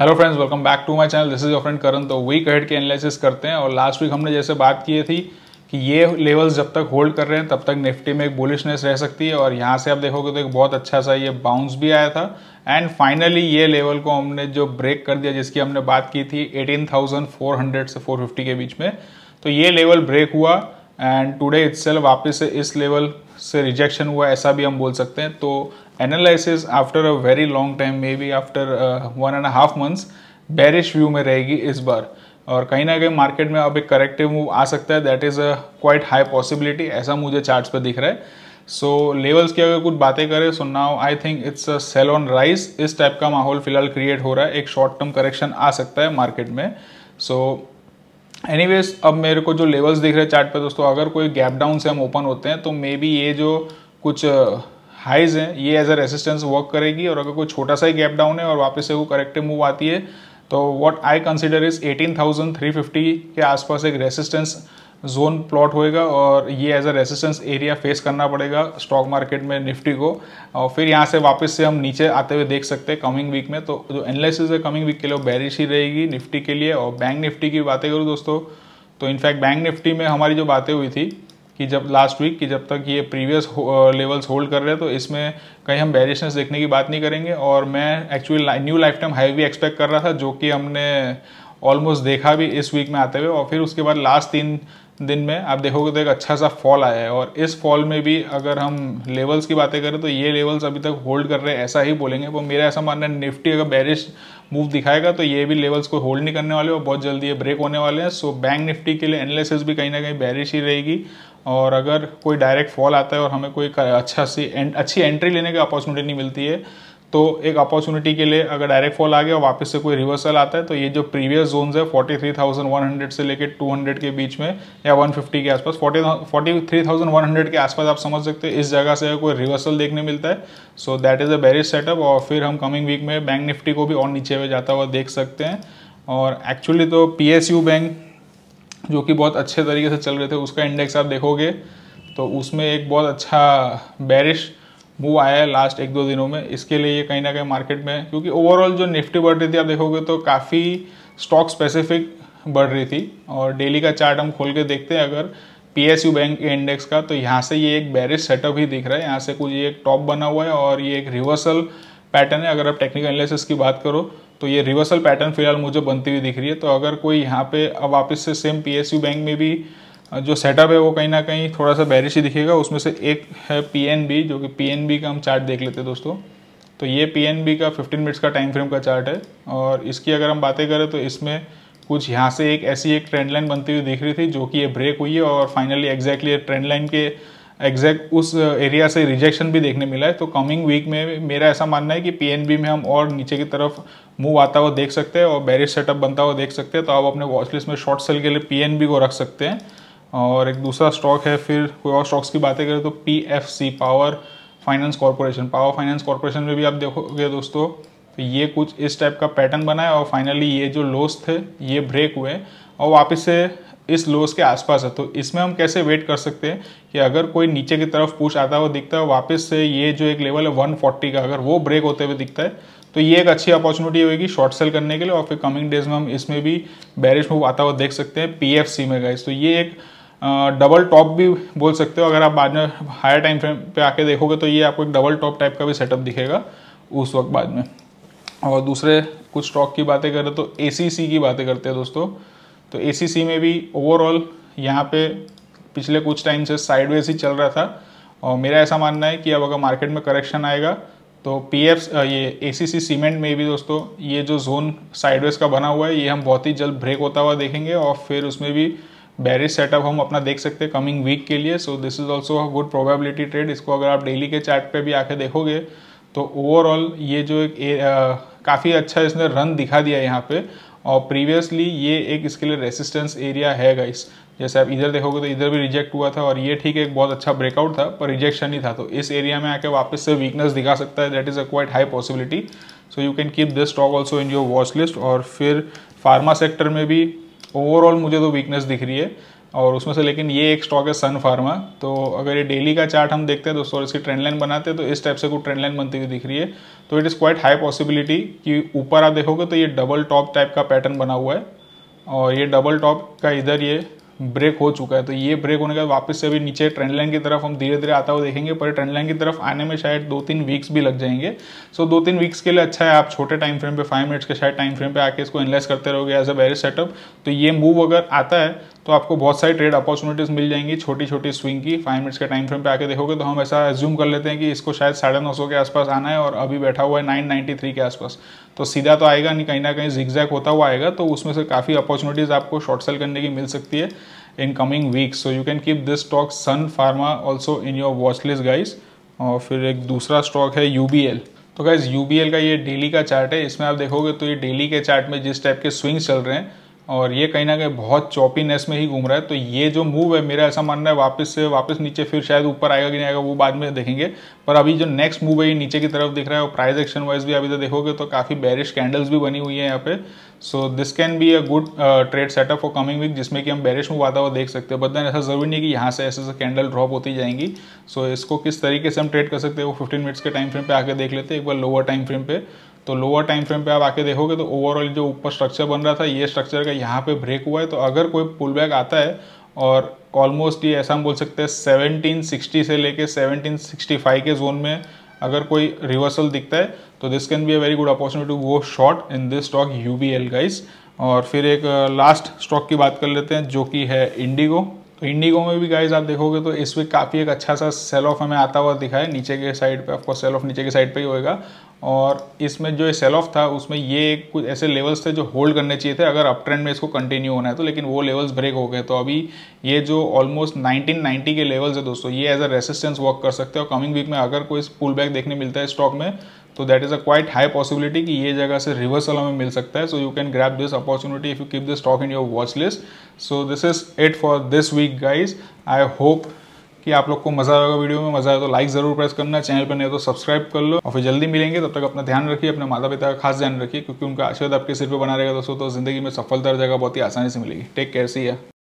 hello friends welcome back to my channel this is your friend Karan तो week head के analysis करते हैं और लास्ट वीक हमने जैसे बात की थी कि ये लेवल्स जब तक होल्ड कर रहे हैं तब तक निफ्टी में एक बुलिशनेस रह सकती है और यहाँ से आप देखोगे तो एक बहुत अच्छा सा ये बाउंस भी आया था एंड फाइनली ये लेवल को हमने जो ब्रेक कर दिया जिसकी हमने बात की थी एटीन से फोर के बीच में तो ये लेवल ब्रेक हुआ एंड टुडे इट्सेल वापस से इस लेवल से रिजेक्शन हुआ ऐसा भी हम बोल सकते हैं तो analysis after a very long time may be after one and half months bearish view में रहेगी इस बार और कहीं ना कहीं मार्केट में अब एक करेक्टिव मूव आ सकता है that is a quite high possibility ऐसा मुझे चार्ट्स पर दिख रहा है सो so, लेवल्स की अगर कुछ बातें करें so now I think it's a sell on rise इस टाइप का माहौल फिलहाल क्रिएट हो रहा है एक शॉर्ट टर्म करेक्शन आ सकता है मार्केट में सो so, एनीवेज अब मेरे को जो लेवल्स दिख रहे हैं चार्ट पे दोस्तों अगर कोई गैप डाउन से हम ओपन होते हैं तो मे बी ये जो कुछ हाइज uh, हैं ये एज अ रेसिस्टेंस वर्क करेगी और अगर कोई छोटा सा ही गैप डाउन है और वापस से वो करेक्टिव मूव आती है तो व्हाट आई कंसिडर इज 18,350 के आसपास एक रेसिस्टेंस जोन प्लॉट होएगा और ये as a resistance area face करना पड़ेगा स्टॉक मार्केट में निफ्टी को और फिर यहाँ से वापस से हम नीचे आते हुए देख सकते हैं कमिंग वीक में तो जो एनालिसिस है कमिंग वीक के लिए वो बैरिश ही रहेगी निफ्टी के लिए और बैंक निफ्टी की बातें करूँ दोस्तों तो इनफैक्ट बैंक निफ्टी में हमारी जो बातें हुई थी कि जब लास्ट वीक की जब तक ये प्रीवियस लेवल्स होल्ड कर रहे हैं तो इसमें कहीं हम बैरिशनेस देखने की बात नहीं करेंगे और मैं actually new lifetime high भी एक्सपेक्ट कर रहा था जो कि हमने ऑलमोस्ट देखा भी इस वीक में आते हुए और फिर उसके बाद लास्ट तीन दिन में आप देखोगे तो एक अच्छा सा फॉल आया है और इस फॉल में भी अगर हम लेवल्स की बातें करें तो ये लेवल्स अभी तक होल्ड कर रहे हैं ऐसा ही बोलेंगे वो मेरा ऐसा मानना है निफ्टी अगर बैरिश मूव दिखाएगा तो ये भी लेवल्स को होल्ड नहीं करने वाले और बहुत जल्दी ये ब्रेक होने वाले हैं सो बैंक निफ्टी के लिए एनालिसिस भी कहीं ना कहीं बैरिश ही रहेगी और अगर कोई डायरेक्ट फॉल आता है और हमें कोई अच्छा सी अच्छी एंट्री लेने की अपॉर्चुनिटी नहीं मिलती है तो एक अपॉर्चुनिटी के लिए अगर डायरेक्ट फॉल आ गया और वापस से कोई रिवर्सल आता है तो ये जो प्रीवियस जोन है 43,100 से लेके 200 के बीच में या 150 के आसपास 40 43,100 के आसपास आप समझ सकते हैं इस जगह से कोई रिवर्सल देखने मिलता है so that is a bearish setup और फिर हम कमिंग वीक में बैंक निफ्टी को भी और नीचे में जाता हुआ देख सकते हैं और एक्चुअली तो पी बैंक जो कि बहुत अच्छे तरीके से चल रहे थे उसका इंडेक्स आप देखोगे तो उसमें एक बहुत अच्छा बैरिश मूव आया है लास्ट एक दो दिनों में इसके लिए ये कहीं ना कहीं मार्केट में क्योंकि ओवरऑल जो निफ्टी बढ़ रही थी आप देखोगे तो काफ़ी स्टॉक स्पेसिफिक बढ़ रही थी और डेली का चार्ट हम खोल के देखते हैं अगर P S U bank index का तो यहाँ से ये एक बैरिज सेटअप ही दिख रहा है यहाँ से कुछ ये एक टॉप बना हुआ है और ये एक रिवर्सल पैटर्न है अगर आप टेक्निकल एनालिसिस की बात करो तो ये रिवर्सल पैटर्न फिलहाल मुझे बनती हुई दिख रही है तो अगर कोई यहाँ पे अब वापस से same P S U bank में भी जो सेटअप है वो कहीं ना कहीं थोड़ा सा बैरिश ही दिखेगा उसमें से एक है पी जो कि पी का हम चार्ट देख लेते हैं दोस्तों तो ये पी का 15 मिनट्स का टाइम फ्रेम का चार्ट है और इसकी अगर हम बातें करें तो इसमें कुछ यहाँ से एक ऐसी एक ट्रेंड लाइन बनती हुई दिख रही थी जो कि ये ब्रेक हुई है और फाइनली एग्जैक्टली ये ट्रेंड लाइन के एग्जैक्ट उस एरिया से रिजेक्शन भी देखने मिला है तो कमिंग वीक में मेरा ऐसा मानना है कि पीएनबी में हम और नीचे की तरफ मूव आता हुआ देख सकते हैं और बैरिज सेटअप बनता हुआ देख सकते हैं तो आप अपने वॉचलिस्ट में शॉर्ट सेल के लिए पीएनबी को रख सकते हैं और एक दूसरा स्टॉक है फिर कोई और स्टॉक्स की बातें करें तो P F C power finance corporation power finance corporation में भी आप देखोगे दोस्तों तो ये कुछ इस टाइप का पैटर्न बना है और फाइनली ये जो लोस थे ये ब्रेक हुए और वापस से इस लोस के आसपास है तो इसमें हम कैसे वेट कर सकते हैं कि अगर कोई नीचे की तरफ पुश आता हुआ दिखता है वापस से ये जो एक लेवल है 140 का अगर वो ब्रेक होते हुए दिखता है तो ये एक अच्छी अपॉर्चुनिटी होगी शॉर्ट सेल करने के लिए और फिर कमिंग डेज में हम इसमें भी बैरिश मूव आता हुआ देख सकते हैं पी में गए तो ये एक डबल टॉप भी बोल सकते हो अगर आप बाद में हायर टाइम फ्रेम पे आके देखोगे तो ये आपको एक डबल टॉप टाइप का भी सेटअप दिखेगा उस वक्त बाद में और दूसरे कुछ स्टॉक की बातें करें तो ए की बातें करते हैं दोस्तों तो ए में भी ओवरऑल यहाँ पे पिछले कुछ टाइम से साइडवेज ही चल रहा था और मेरा ऐसा मानना है कि अब अगर मार्केट में करेक्शन आएगा तो पी ये ए सीमेंट में भी दोस्तों ये जो जोन साइडवेज का बना हुआ है ये हम बहुत ही जल्द ब्रेक होता हुआ देखेंगे और फिर उसमें भी बैरिज सेटअप हम अपना देख सकते हैं कमिंग वीक के लिए so this is also a good probability trade इसको अगर आप डेली के चार्ट पे भी आके देखोगे तो ओवरऑल ये जो एक काफ़ी अच्छा इसने रन दिखा दिया यहाँ पे और प्रीवियसली ये एक इसके लिए रेसिस्टेंस एरिया है गाइस जैसे आप इधर देखोगे तो इधर भी रिजेक्ट हुआ था और ये ठीक है एक बहुत अच्छा ब्रेकआउट था पर रिजेक्शन ही था तो इस एरिया में आके वापस से वीकनेस दिखा सकता है that is a quite high possibility so you can keep this stock also in your watch list और फिर फार्मा सेक्टर में भी ओवरऑल मुझे तो वीकनेस दिख रही है और उसमें से लेकिन ये एक स्टॉक है सन फार्मा तो अगर ये डेली का चार्ट हम देखते हैं दोस्तों और इसकी ट्रेंड लाइन बनाते हैं तो इस टाइप से कोई ट्रेंड लाइन बनती हुई दिख रही है तो it is quite high possibility कि ऊपर आप देखोगे तो ये डबल टॉप टाइप का पैटर्न बना हुआ है और ये डबल टॉप का इधर ये ब्रेक हो चुका है तो ये ब्रेक होने के बाद वापस से अभी नीचे ट्रेंड लाइन की तरफ हम धीरे धीरे आता हुआ देखेंगे पर ट्रेंड लाइन की तरफ आने में शायद दो तीन वीक्स भी लग जाएंगे सो दो तीन वीक्स के लिए अच्छा है आप छोटे टाइम फ्रेम पे फाइव मिनट्स के शायद टाइम फ्रेम पे आके इसको इन्वेस्ट करते रहोगे एज अ वेरी सेटअप तो ये मूव अगर आता है तो आपको बहुत सारी ट्रेड अपॉर्चुनिटीज़ मिल जाएंगी छोटी छोटी स्विंग की फाइव मिनट्स के टाइम फ्रेम पे आके देखोगे तो हम ऐसा एज्यूम कर लेते हैं कि इसको शायद साढ़े नौ सौ के आसपास आना है और अभी बैठा हुआ है नाइन नाइन्टी थ्री के आसपास तो सीधा तो आएगा नहीं कहीं ना कहीं जिग्जैक होता हुआ आएगा तो उसमें से काफ़ी अपॉर्चुनिटीज़ आपको शॉर्ट सेल करने की मिल सकती है in coming weeks so you can keep this stock Sun Pharma also in your watch list guys और फिर एक दूसरा स्टॉक है यू तो गाइज यू का ये डेली का चार्ट है इसमें आप देखोगे तो ये डेली के चार्ट में जिस टाइप के स्विंग्स चल रहे हैं और ये कहीं ना कहीं बहुत चौपीनेस में ही घूम रहा है तो ये जो मूव है मेरा ऐसा मानना है वापस से वापस नीचे फिर शायद ऊपर आएगा कि नहीं आएगा वो बाद में देखेंगे पर अभी जो नेक्स्ट मूव है ये नीचे की तरफ दिख रहा है और प्राइस एक्शन वाइज भी अभी तो देखोगे तो काफ़ी बैरिश कैंडल्स भी बनी हुई है यहाँ पे so this can be a good trade setup for coming week जिसमें कि हम बैरिश मूव आता हुआ देख सकते हैं बट देन ऐसा जरूरी नहीं कि यहाँ से ऐसे ऐसे कैंडल ड्रॉप होती जाएंगी सो so, इसको किस तरीके से हम ट्रेड कर सकते हैं वो फिफ्टीन मिनट्स के टाइम फ्रेम पर आके देख लेते हैं एक बार लोअर टाइम फ्रेम पर तो लोअर टाइम फ्रेम पे आप आके देखोगे तो ओवरऑल जो ऊपर स्ट्रक्चर बन रहा था ये स्ट्रक्चर का यहाँ पे ब्रेक हुआ है तो अगर कोई पुल बैक आता है और ऑलमोस्ट ये ऐसा हम बोल सकते हैं 1760 से लेके 1765 के जोन में अगर कोई रिवर्सल दिखता है तो this can be a very good opportunity to go short in this stock U B L guys और फिर एक लास्ट uh, स्टॉक की बात कर लेते हैं जो कि है इंडिगो तो इंडिगो में भी गाइज आप देखोगे तो इस वीक काफ़ी एक अच्छा सा सेल ऑफ हमें आता हुआ दिखा है नीचे के साइड पे आपको सेल ऑफ नीचे के साइड पे ही होएगा और इसमें जो सेल ऑफ था उसमें ये कुछ ऐसे लेवल्स थे जो होल्ड करने चाहिए थे अगर अप ट्रेंड में इसको कंटिन्यू होना है तो लेकिन वो लेवल्स ब्रेक हो गए तो अभी ये जो ऑलमोस्ट 1990 के लेवल्स है दोस्तों ये एज अ रेसिस्टेंस वर्क कर सकते हैं और कमिंग वीक में अगर कोई पुल बैक देखने मिलता है स्टॉक में तो that is a quite high possibility कि ये जगह से रिवर्सल हमें मिल सकता है so you can grab this opportunity if you keep the stock in your watch list so this is it for this week guys I hope कि आप लोग को मजा आएगा वीडियो में मजा आए तो लाइक जरूर प्रेस करना चैनल पर नहीं तो सब्सक्राइब कर लो और फिर जल्दी मिलेंगे तब तक अपना ध्यान रखिए अपने माता पिता का खास ध्यान रखिए क्योंकि उनका आशीर्वाद आपके सिर पर बना रहेगा दोस्तों तो जिंदगी में सफलता जगह बहुत ही आसानी से मिलेगी टेक केयर सी है